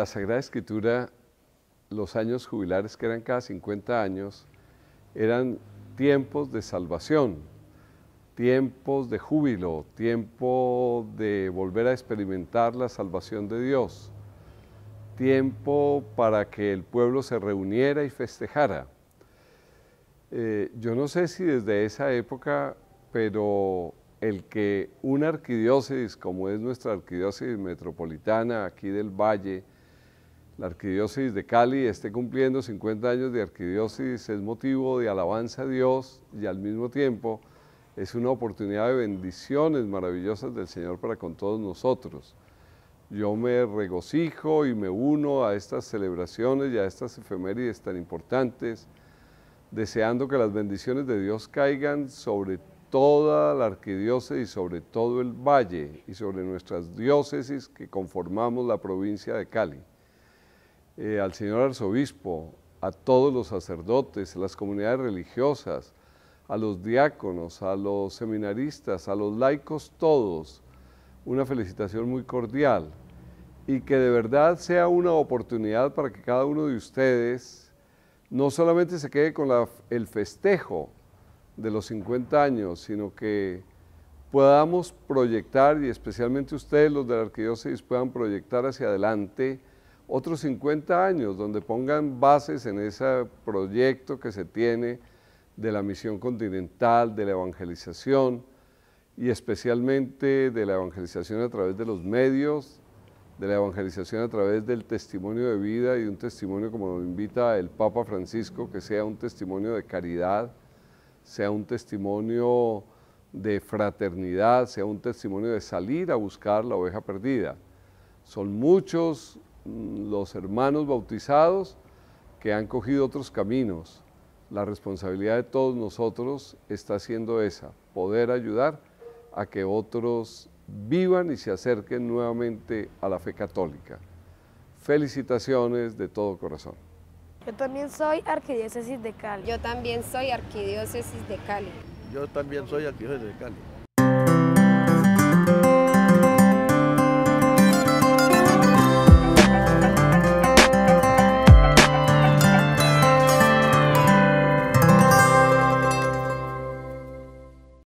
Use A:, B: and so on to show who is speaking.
A: la Sagrada Escritura, los años jubilares, que eran cada 50 años, eran tiempos de salvación, tiempos de júbilo, tiempo de volver a experimentar la salvación de Dios, tiempo para que el pueblo se reuniera y festejara. Eh, yo no sé si desde esa época, pero el que una arquidiócesis como es nuestra arquidiócesis metropolitana aquí del Valle, la Arquidiócesis de Cali esté cumpliendo 50 años de arquidiócesis es motivo de alabanza a Dios y al mismo tiempo es una oportunidad de bendiciones maravillosas del Señor para con todos nosotros. Yo me regocijo y me uno a estas celebraciones y a estas efemérides tan importantes, deseando que las bendiciones de Dios caigan sobre toda la arquidiócesis y sobre todo el valle y sobre nuestras diócesis que conformamos la provincia de Cali. Eh, al señor arzobispo, a todos los sacerdotes, a las comunidades religiosas, a los diáconos, a los seminaristas, a los laicos, todos, una felicitación muy cordial y que de verdad sea una oportunidad para que cada uno de ustedes no solamente se quede con el festejo de los 50 años, sino que podamos proyectar, y especialmente ustedes los de la arquidiócesis puedan proyectar hacia adelante otros 50 años, donde pongan bases en ese proyecto que se tiene de la misión continental, de la evangelización y especialmente de la evangelización a través de los medios, de la evangelización a través del testimonio de vida y un testimonio como lo invita el Papa Francisco, que sea un testimonio de caridad, sea un testimonio de fraternidad, sea un testimonio de salir a buscar la oveja perdida. Son muchos los hermanos bautizados que han cogido otros caminos. La responsabilidad de todos nosotros está siendo esa, poder ayudar a que otros vivan y se acerquen nuevamente a la fe católica. Felicitaciones de todo corazón. Yo también soy arquidiócesis de Cali. Yo también soy arquidiócesis de Cali. Yo también soy arquidiócesis de Cali.